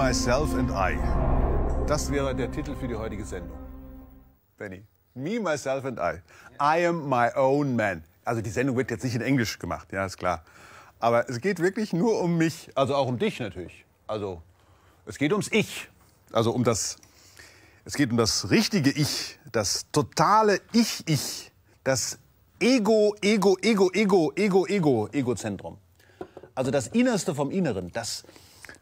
Myself and I. Das wäre der Titel für die heutige Sendung. Benny. Me, Myself and I. I am my own man. Also die Sendung wird jetzt nicht in Englisch gemacht, ja, ist klar. Aber es geht wirklich nur um mich, also auch um dich natürlich. Also es geht ums Ich, also um das, es geht um das richtige Ich, das totale Ich-Ich, das Ego, Ego, Ego, Ego, Ego, Ego, Egozentrum. Also das Innerste vom Inneren, das,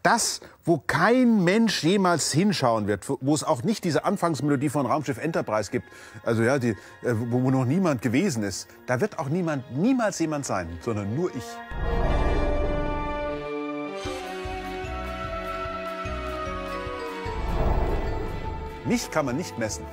das, wo kein Mensch jemals hinschauen wird, wo es auch nicht diese Anfangsmelodie von Raumschiff Enterprise gibt, also ja, die, äh, wo noch niemand gewesen ist, da wird auch niemand, niemals jemand sein, sondern nur ich. Mich kann man nicht messen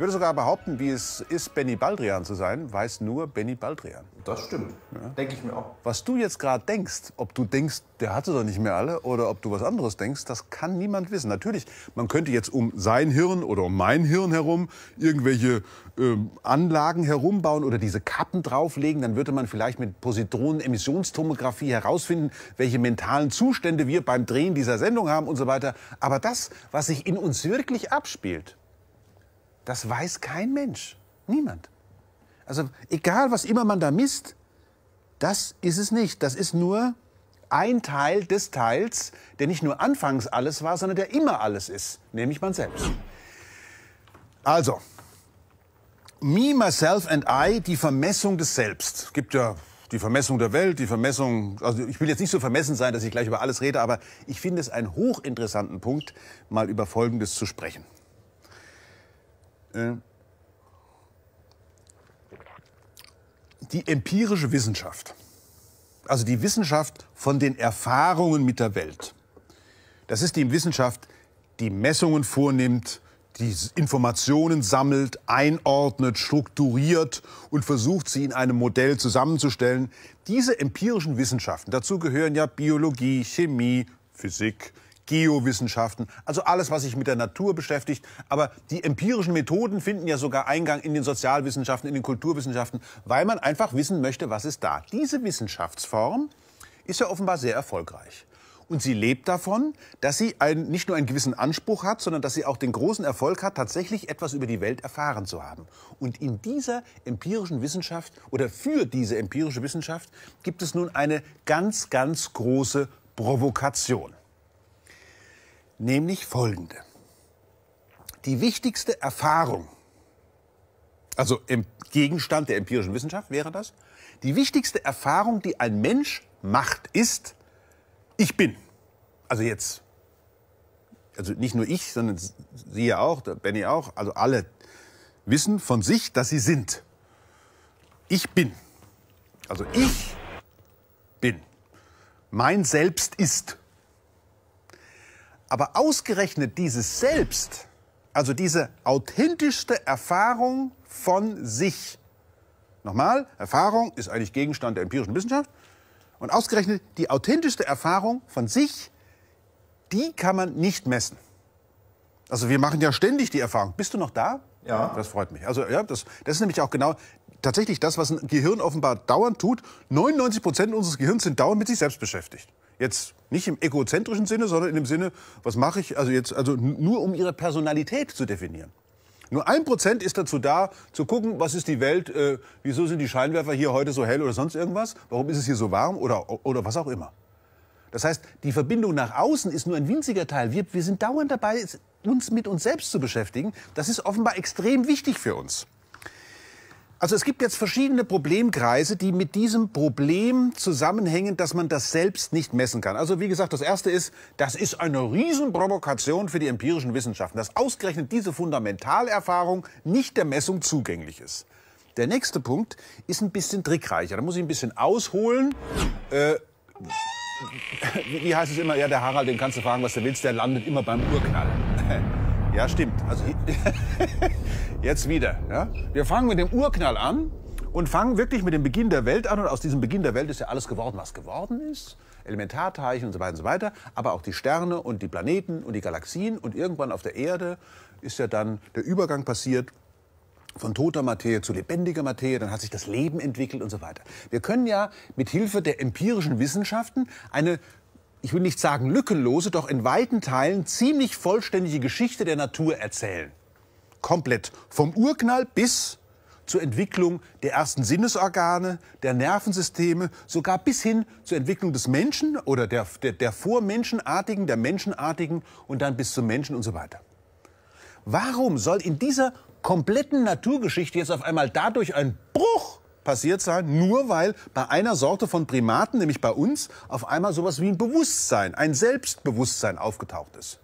würde sogar behaupten, wie es ist, Benny Baldrian zu sein, weiß nur Benny Baldrian. Das stimmt. Ja. Denke ich mir auch. Was du jetzt gerade denkst, ob du denkst, der hatte doch nicht mehr alle, oder ob du was anderes denkst, das kann niemand wissen. Natürlich, man könnte jetzt um sein Hirn oder um mein Hirn herum irgendwelche äh, Anlagen herumbauen oder diese Kappen drauflegen. Dann würde man vielleicht mit Positronen-Emissionstomographie herausfinden, welche mentalen Zustände wir beim Drehen dieser Sendung haben und so weiter. Aber das, was sich in uns wirklich abspielt, das weiß kein Mensch. Niemand. Also egal, was immer man da misst, das ist es nicht. Das ist nur ein Teil des Teils, der nicht nur anfangs alles war, sondern der immer alles ist, nämlich man selbst. Also, Me, Myself and I, die Vermessung des Selbst. Es gibt ja die Vermessung der Welt, die Vermessung, also ich will jetzt nicht so vermessen sein, dass ich gleich über alles rede, aber ich finde es einen hochinteressanten Punkt, mal über Folgendes zu sprechen. Äh, die empirische Wissenschaft, also die Wissenschaft von den Erfahrungen mit der Welt, das ist die Wissenschaft, die Messungen vornimmt, die Informationen sammelt, einordnet, strukturiert und versucht, sie in einem Modell zusammenzustellen. Diese empirischen Wissenschaften, dazu gehören ja Biologie, Chemie, Physik, Geowissenschaften, also alles, was sich mit der Natur beschäftigt. Aber die empirischen Methoden finden ja sogar Eingang in den Sozialwissenschaften, in den Kulturwissenschaften, weil man einfach wissen möchte, was ist da. Diese Wissenschaftsform ist ja offenbar sehr erfolgreich. Und sie lebt davon, dass sie ein, nicht nur einen gewissen Anspruch hat, sondern dass sie auch den großen Erfolg hat, tatsächlich etwas über die Welt erfahren zu haben. Und in dieser empirischen Wissenschaft oder für diese empirische Wissenschaft gibt es nun eine ganz, ganz große Provokation nämlich folgende. Die wichtigste Erfahrung, also im Gegenstand der empirischen Wissenschaft wäre das, die wichtigste Erfahrung, die ein Mensch macht, ist, ich bin. Also jetzt, also nicht nur ich, sondern Sie ja auch, Benny auch, also alle wissen von sich, dass sie sind. Ich bin. Also ich bin. Mein Selbst ist. Aber ausgerechnet dieses Selbst, also diese authentischste Erfahrung von sich, nochmal, Erfahrung ist eigentlich Gegenstand der empirischen Wissenschaft, und ausgerechnet die authentischste Erfahrung von sich, die kann man nicht messen. Also wir machen ja ständig die Erfahrung. Bist du noch da? Ja. Das freut mich. Also ja, das, das ist nämlich auch genau tatsächlich das, was ein Gehirn offenbar dauernd tut. 99 Prozent unseres Gehirns sind dauernd mit sich selbst beschäftigt. Jetzt nicht im egozentrischen Sinne, sondern in dem Sinne, was mache ich, also jetzt, also nur um ihre Personalität zu definieren. Nur ein Prozent ist dazu da, zu gucken, was ist die Welt, äh, wieso sind die Scheinwerfer hier heute so hell oder sonst irgendwas, warum ist es hier so warm oder, oder was auch immer. Das heißt, die Verbindung nach außen ist nur ein winziger Teil. Wir, wir sind dauernd dabei, uns mit uns selbst zu beschäftigen. Das ist offenbar extrem wichtig für uns. Also es gibt jetzt verschiedene Problemkreise, die mit diesem Problem zusammenhängen, dass man das selbst nicht messen kann. Also wie gesagt, das erste ist, das ist eine Riesenprovokation für die empirischen Wissenschaften, dass ausgerechnet diese Fundamentalerfahrung nicht der Messung zugänglich ist. Der nächste Punkt ist ein bisschen trickreicher. Da muss ich ein bisschen ausholen. Äh, wie heißt es immer? Ja, der Harald, den kannst du fragen, was du willst, der landet immer beim Urknall. Ja, stimmt. Also jetzt wieder. Ja? Wir fangen mit dem Urknall an und fangen wirklich mit dem Beginn der Welt an. Und aus diesem Beginn der Welt ist ja alles geworden, was geworden ist. Elementarteilchen und so weiter und so weiter. Aber auch die Sterne und die Planeten und die Galaxien. Und irgendwann auf der Erde ist ja dann der Übergang passiert von toter Materie zu lebendiger Materie, dann hat sich das Leben entwickelt und so weiter. Wir können ja mit Hilfe der empirischen Wissenschaften eine ich will nicht sagen lückenlose, doch in weiten Teilen ziemlich vollständige Geschichte der Natur erzählen. Komplett. Vom Urknall bis zur Entwicklung der ersten Sinnesorgane, der Nervensysteme, sogar bis hin zur Entwicklung des Menschen oder der, der, der Vormenschenartigen, der Menschenartigen und dann bis zum Menschen und so weiter. Warum soll in dieser kompletten Naturgeschichte jetzt auf einmal dadurch ein Bruch passiert sein, nur weil bei einer Sorte von Primaten, nämlich bei uns, auf einmal sowas wie ein Bewusstsein, ein Selbstbewusstsein aufgetaucht ist.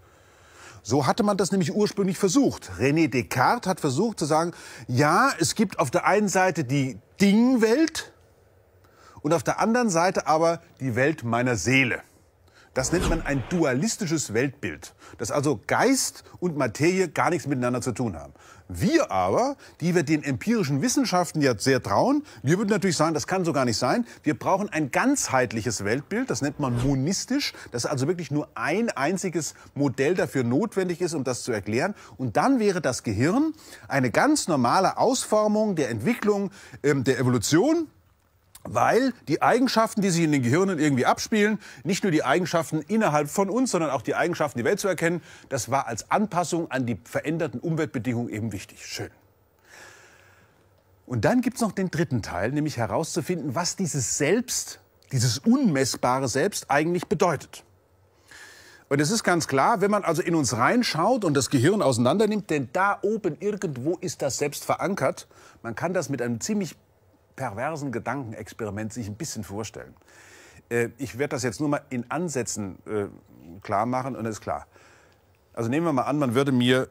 So hatte man das nämlich ursprünglich versucht. René Descartes hat versucht zu sagen, ja, es gibt auf der einen Seite die Dingwelt und auf der anderen Seite aber die Welt meiner Seele. Das nennt man ein dualistisches Weltbild, dass also Geist und Materie gar nichts miteinander zu tun haben. Wir aber, die wir den empirischen Wissenschaften ja sehr trauen, wir würden natürlich sagen, das kann so gar nicht sein. Wir brauchen ein ganzheitliches Weltbild, das nennt man monistisch, dass also wirklich nur ein einziges Modell dafür notwendig ist, um das zu erklären. Und dann wäre das Gehirn eine ganz normale Ausformung der Entwicklung, ähm, der Evolution, weil die Eigenschaften, die sich in den Gehirnen irgendwie abspielen, nicht nur die Eigenschaften innerhalb von uns, sondern auch die Eigenschaften, die Welt zu erkennen, das war als Anpassung an die veränderten Umweltbedingungen eben wichtig. Schön. Und dann gibt es noch den dritten Teil, nämlich herauszufinden, was dieses Selbst, dieses unmessbare Selbst eigentlich bedeutet. Und es ist ganz klar, wenn man also in uns reinschaut und das Gehirn auseinandernimmt, denn da oben irgendwo ist das Selbst verankert. Man kann das mit einem ziemlich perversen Gedankenexperiment sich ein bisschen vorstellen. Äh, ich werde das jetzt nur mal in Ansätzen äh, klar machen und das ist klar. Also nehmen wir mal an, man würde mir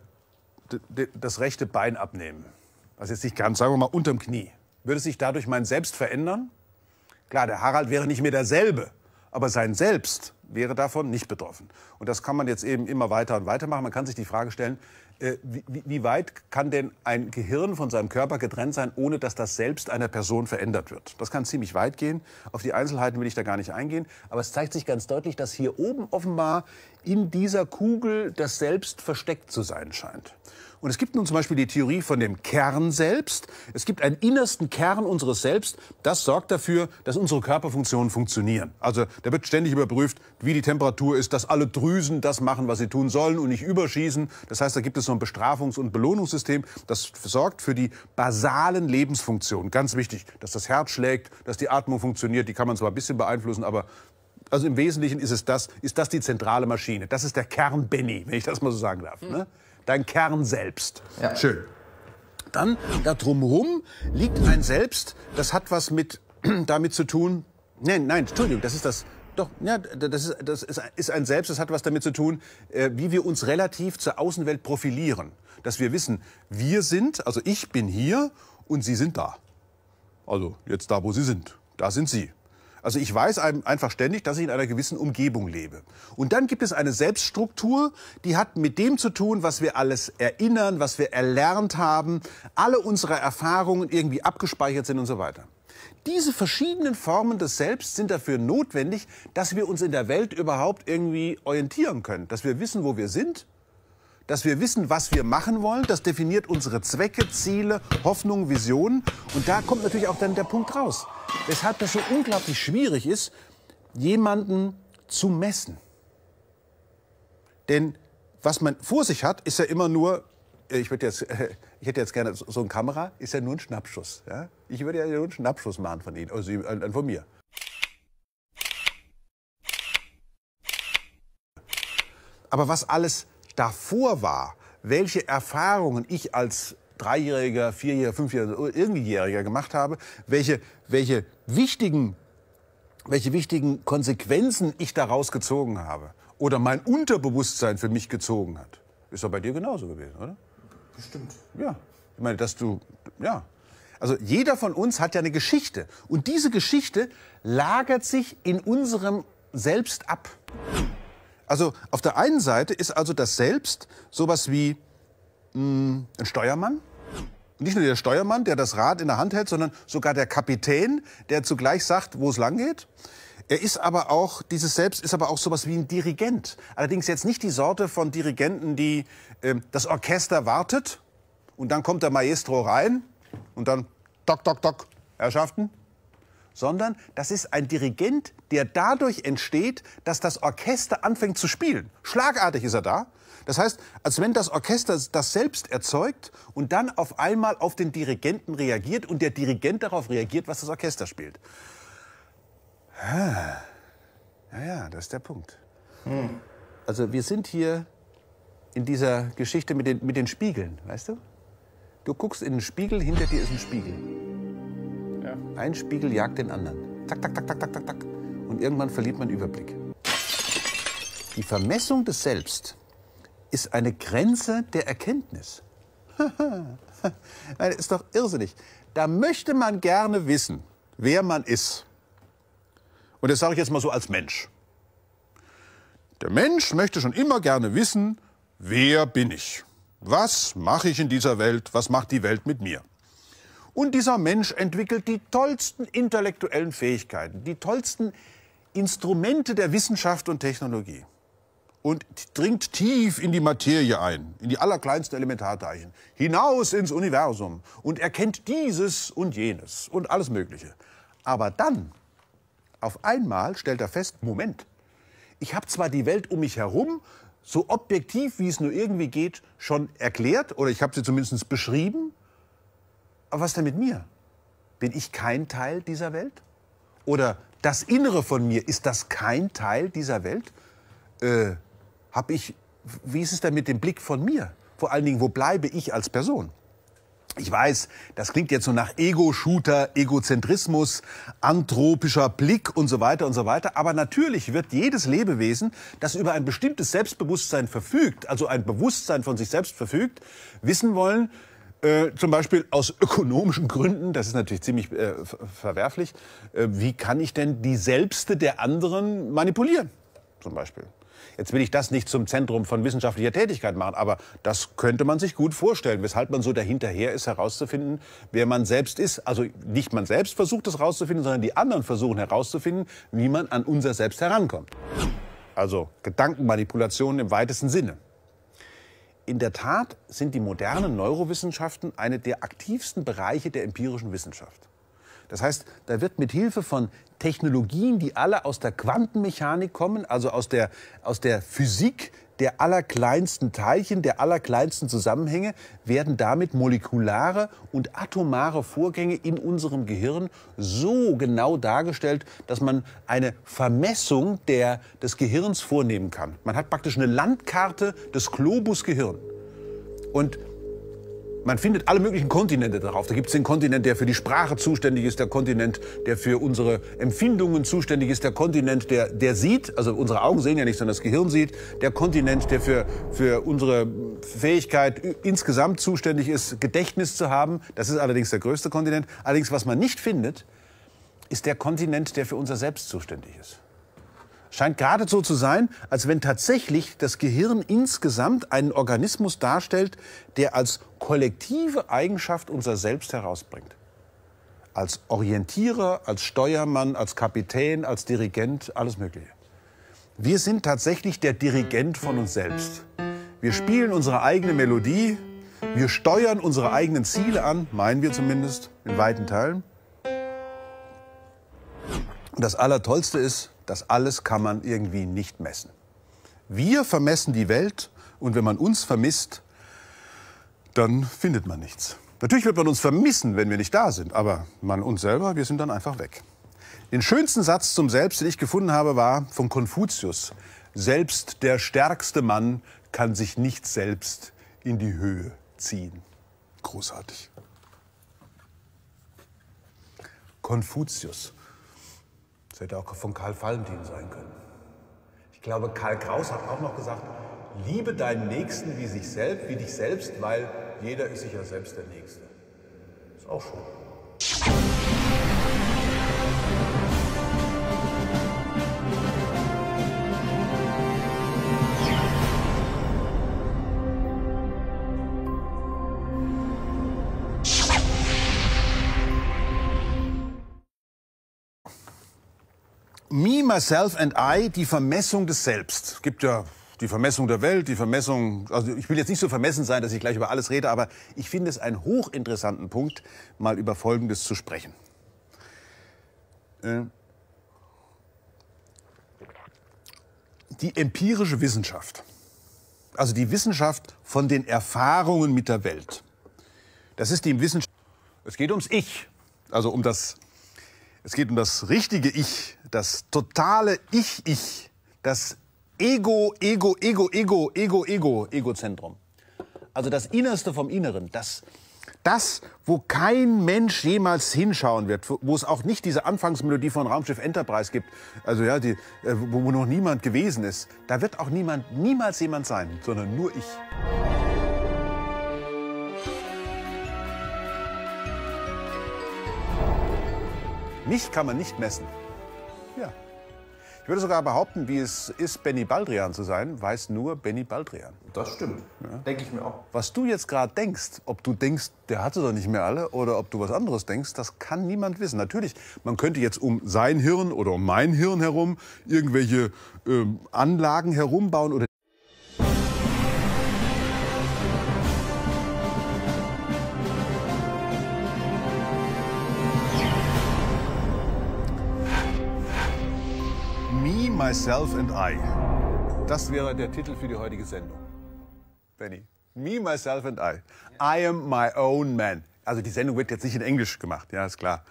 das rechte Bein abnehmen. Was jetzt nicht ganz, sagen wir mal unterm Knie. Würde sich dadurch mein Selbst verändern? Klar, der Harald wäre nicht mehr derselbe, aber sein Selbst wäre davon nicht betroffen. Und das kann man jetzt eben immer weiter und weiter machen. Man kann sich die Frage stellen, äh, wie, weit kann denn ein Gehirn von seinem Körper getrennt sein, ohne dass das selbst einer Person verändert wird? Das kann ziemlich weit gehen. Auf die Einzelheiten will ich da gar nicht eingehen. Aber es zeigt sich ganz deutlich, dass hier oben offenbar in dieser Kugel das Selbst versteckt zu sein scheint. Und es gibt nun zum Beispiel die Theorie von dem Kern selbst. Es gibt einen innersten Kern unseres Selbst. Das sorgt dafür, dass unsere Körperfunktionen funktionieren. Also da wird ständig überprüft, wie die Temperatur ist, dass alle Drüsen das machen, was sie tun sollen und nicht überschießen. Das heißt, da gibt es so ein Bestrafungs- und Belohnungssystem. Das sorgt für die basalen Lebensfunktionen. Ganz wichtig, dass das Herz schlägt, dass die Atmung funktioniert. Die kann man zwar ein bisschen beeinflussen, aber also im Wesentlichen ist es das, ist das die zentrale Maschine. Das ist der Kern Benny, wenn ich das mal so sagen darf. Ne? dein Kern selbst. Ja. Schön. Dann, da drumherum liegt ein Selbst, das hat was mit, damit zu tun, nein, nein, Entschuldigung, das ist das, doch, ja, das ist, das ist ein Selbst, das hat was damit zu tun, äh, wie wir uns relativ zur Außenwelt profilieren. Dass wir wissen, wir sind, also ich bin hier und Sie sind da. Also jetzt da, wo Sie sind, da sind Sie. Also ich weiß einfach ständig, dass ich in einer gewissen Umgebung lebe. Und dann gibt es eine Selbststruktur, die hat mit dem zu tun, was wir alles erinnern, was wir erlernt haben, alle unsere Erfahrungen irgendwie abgespeichert sind und so weiter. Diese verschiedenen Formen des Selbst sind dafür notwendig, dass wir uns in der Welt überhaupt irgendwie orientieren können, dass wir wissen, wo wir sind dass wir wissen, was wir machen wollen. Das definiert unsere Zwecke, Ziele, Hoffnungen, Visionen. Und da kommt natürlich auch dann der Punkt raus, weshalb das so unglaublich schwierig ist, jemanden zu messen. Denn was man vor sich hat, ist ja immer nur, äh, ich, würde jetzt, äh, ich hätte jetzt gerne so eine Kamera, ist ja nur ein Schnappschuss. Ja? Ich würde ja nur einen Schnappschuss machen von Ihnen, also äh, von mir. Aber was alles davor war, welche Erfahrungen ich als Dreijähriger, Vierjähriger, Fünfjähriger, irgendjähriger gemacht habe, welche, welche, wichtigen, welche wichtigen Konsequenzen ich daraus gezogen habe oder mein Unterbewusstsein für mich gezogen hat. Ist doch bei dir genauso gewesen, oder? Bestimmt. Ja. Ich meine, dass du, ja. Also jeder von uns hat ja eine Geschichte. Und diese Geschichte lagert sich in unserem Selbst ab. Also auf der einen Seite ist also das Selbst sowas wie mh, hm, ein Steuermann. Nicht nur der Steuermann, der das Rad in der Hand hält, sondern sogar der Kapitän, der zugleich sagt, wo es langgeht. Er ist aber auch, dieses Selbst ist aber auch sowas wie ein Dirigent. Allerdings jetzt nicht die Sorte von Dirigenten, die äh, das Orchester wartet und dann kommt der Maestro rein und dann, tok, tok, tok, Herrschaften, sondern das ist ein Dirigent, der dadurch entsteht, dass das Orchester anfängt zu spielen. Schlagartig ist er da. Das heißt, als wenn das Orchester das selbst erzeugt und dann auf einmal auf den Dirigenten reagiert und der Dirigent darauf reagiert, was das Orchester spielt. Ah. Ja, ja, das ist der Punkt. Hm. Also wir sind hier in dieser Geschichte mit den, mit den Spiegeln, weißt du? Du guckst in den Spiegel, hinter dir ist ein Spiegel. Ein Spiegel jagt den anderen. Zack, zack, zack, zack, zack, zack. Und irgendwann verliert man Überblick. Die Vermessung des Selbst ist eine Grenze der Erkenntnis. Nein, ist doch irrsinnig. Da möchte man gerne wissen, wer man ist. Und das sage ich jetzt mal so als Mensch. Der Mensch möchte schon immer gerne wissen, wer bin ich? Was mache ich in dieser Welt? Was macht die Welt mit mir? Und dieser Mensch entwickelt die tollsten intellektuellen Fähigkeiten, die tollsten Instrumente der Wissenschaft und Technologie und dringt tief in die Materie ein, in die allerkleinsten Elementarteilchen, hinaus ins Universum und erkennt dieses und jenes und alles Mögliche. Aber dann, auf einmal stellt er fest, Moment, ich habe zwar die Welt um mich herum, so objektiv wie es nur irgendwie geht, schon erklärt oder ich habe sie zumindest beschrieben, aber was denn mit mir? Bin ich kein Teil dieser Welt? Oder das Innere von mir, ist das kein Teil dieser Welt? Äh, hab ich, wie ist es denn mit dem Blick von mir? Vor allen Dingen, wo bleibe ich als Person? Ich weiß, das klingt jetzt so nach Ego-Shooter, Egozentrismus, anthropischer Blick und so weiter und so weiter. Aber natürlich wird jedes Lebewesen, das über ein bestimmtes Selbstbewusstsein verfügt, also ein Bewusstsein von sich selbst verfügt, wissen wollen, äh, zum Beispiel aus ökonomischen Gründen, das ist natürlich ziemlich äh, verwerflich, äh, wie kann ich denn die Selbste der anderen manipulieren? Zum Beispiel. Jetzt will ich das nicht zum Zentrum von wissenschaftlicher Tätigkeit machen, aber das könnte man sich gut vorstellen, weshalb man so dahinterher ist, herauszufinden, wer man selbst ist. Also nicht man selbst versucht es herauszufinden, sondern die anderen versuchen herauszufinden, wie man an unser Selbst herankommt. Also Gedankenmanipulationen im weitesten Sinne in der Tat sind die modernen Neurowissenschaften eine der aktivsten Bereiche der empirischen Wissenschaft. Das heißt, da wird mit Hilfe von Technologien, die alle aus der Quantenmechanik kommen, also aus der, aus der Physik, der allerkleinsten Teilchen, der allerkleinsten Zusammenhänge werden damit molekulare und atomare Vorgänge in unserem Gehirn so genau dargestellt, dass man eine Vermessung der, des Gehirns vornehmen kann. Man hat praktisch eine Landkarte des Globus Gehirn. Und man findet alle möglichen Kontinente darauf. Da gibt es den Kontinent, der für die Sprache zuständig ist, der Kontinent, der für unsere Empfindungen zuständig ist, der Kontinent, der, der sieht, also unsere Augen sehen ja nicht, sondern das Gehirn sieht, der Kontinent, der für, für unsere Fähigkeit insgesamt zuständig ist, Gedächtnis zu haben. Das ist allerdings der größte Kontinent. Allerdings, was man nicht findet, ist der Kontinent, der für unser Selbst zuständig ist scheint gerade so zu sein, als wenn tatsächlich das Gehirn insgesamt einen Organismus darstellt, der als kollektive Eigenschaft unser Selbst herausbringt. Als Orientierer, als Steuermann, als Kapitän, als Dirigent, alles Mögliche. Wir sind tatsächlich der Dirigent von uns selbst. Wir spielen unsere eigene Melodie, wir steuern unsere eigenen Ziele an, meinen wir zumindest, in weiten Teilen. Und das Allertollste ist, das alles kann man irgendwie nicht messen. Wir vermessen die Welt und wenn man uns vermisst, dann findet man nichts. Natürlich wird man uns vermissen, wenn wir nicht da sind, aber man uns selber, wir sind dann einfach weg. Den schönsten Satz zum Selbst, den ich gefunden habe, war von Konfuzius. Selbst der stärkste Mann kann sich nicht selbst in die Höhe ziehen. Großartig. Konfuzius. Das hätte auch von Karl Valentin sein können. Ich glaube, Karl Kraus hat auch noch gesagt, liebe deinen Nächsten wie, sich selbst, wie dich selbst, weil jeder ist sich ja selbst der Nächste. Ist auch schön. Myself and I, die Vermessung des Selbst. Es gibt ja die Vermessung der Welt, die Vermessung, also ich will jetzt nicht so vermessen sein, dass ich gleich über alles rede, aber ich finde es einen hochinteressanten Punkt, mal über Folgendes zu sprechen. Äh, die empirische Wissenschaft, also die Wissenschaft von den Erfahrungen mit der Welt, das ist die Wissenschaft, es geht ums Ich, also um das, es geht um das richtige Ich, das totale Ich-Ich, das Ego, Ego, Ego, Ego, Ego, Ego, Egozentrum. Also das Innerste vom Inneren, das, das, wo kein Mensch jemals hinschauen wird, wo es auch nicht diese Anfangsmelodie von Raumschiff Enterprise gibt, also ja, die, äh, wo noch niemand gewesen ist, da wird auch niemand, niemals jemand sein, sondern nur ich. Mich kann man nicht messen. Ja. Ich würde sogar behaupten, wie es ist, Benny Baldrian zu sein, weiß nur Benny Baldrian. Das stimmt. Ja. Denke ich mir auch. Was du jetzt gerade denkst, ob du denkst, der hatte doch nicht mehr alle, oder ob du was anderes denkst, das kann niemand wissen. Natürlich, man könnte jetzt um sein Hirn oder um mein Hirn herum irgendwelche äh, Anlagen herumbauen oder Myself and I. Das wäre der Titel für die heutige Sendung. Benny. Me, myself and I. I am my own man. Also die Sendung wird jetzt nicht in Englisch gemacht, ja, ist klar.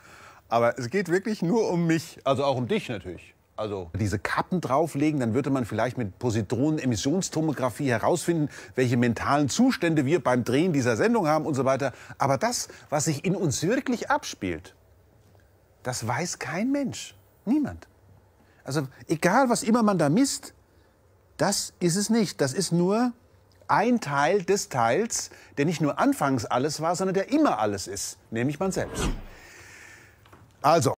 Aber es geht wirklich nur um mich, also auch um dich natürlich. Also diese Kappen drauflegen, dann würde man vielleicht mit Positronen-Emissionstomographie herausfinden, welche mentalen Zustände wir beim Drehen dieser Sendung haben und so weiter. Aber das, was sich in uns wirklich abspielt, das weiß kein Mensch. Niemand. Also egal, was immer man da misst, das ist es nicht. Das ist nur ein Teil des Teils, der nicht nur anfangs alles war, sondern der immer alles ist, nämlich man selbst. Also.